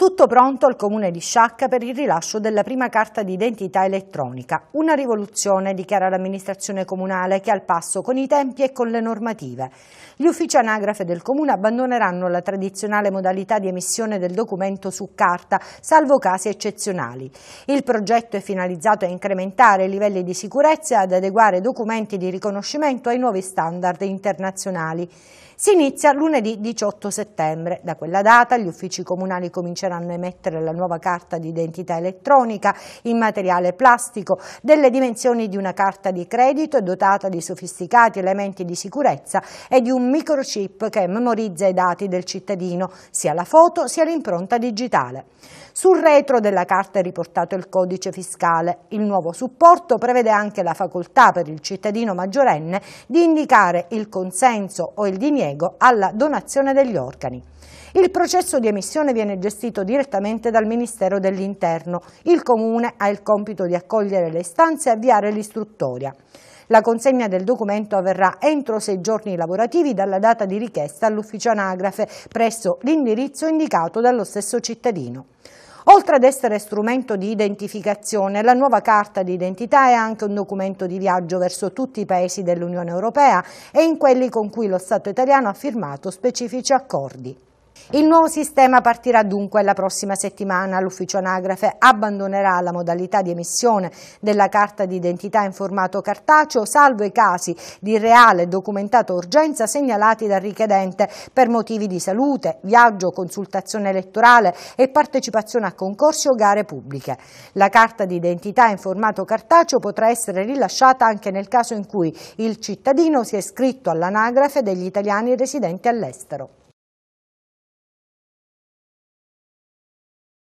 Tutto pronto al comune di Sciacca per il rilascio della prima carta di identità elettronica. Una rivoluzione, dichiara l'amministrazione comunale, che è al passo con i tempi e con le normative. Gli uffici anagrafe del comune abbandoneranno la tradizionale modalità di emissione del documento su carta, salvo casi eccezionali. Il progetto è finalizzato a incrementare i livelli di sicurezza e ad adeguare documenti di riconoscimento ai nuovi standard internazionali. Si inizia lunedì 18 settembre. Da quella data gli uffici comunali cominceranno dovranno emettere la nuova carta di identità elettronica in materiale plastico delle dimensioni di una carta di credito dotata di sofisticati elementi di sicurezza e di un microchip che memorizza i dati del cittadino, sia la foto sia l'impronta digitale. Sul retro della carta è riportato il codice fiscale. Il nuovo supporto prevede anche la facoltà per il cittadino maggiorenne di indicare il consenso o il diniego alla donazione degli organi. Il processo di emissione viene gestito gestito direttamente dal Ministero dell'Interno. Il Comune ha il compito di accogliere le istanze e avviare l'istruttoria. La consegna del documento avverrà entro sei giorni lavorativi dalla data di richiesta all'ufficio anagrafe presso l'indirizzo indicato dallo stesso cittadino. Oltre ad essere strumento di identificazione, la nuova carta di identità è anche un documento di viaggio verso tutti i paesi dell'Unione Europea e in quelli con cui lo Stato italiano ha firmato specifici accordi. Il nuovo sistema partirà dunque la prossima settimana. L'ufficio anagrafe abbandonerà la modalità di emissione della carta d'identità in formato cartaceo, salvo i casi di reale e documentata urgenza segnalati dal richiedente per motivi di salute, viaggio, consultazione elettorale e partecipazione a concorsi o gare pubbliche. La carta d'identità in formato cartaceo potrà essere rilasciata anche nel caso in cui il cittadino sia iscritto all'anagrafe degli italiani residenti all'estero.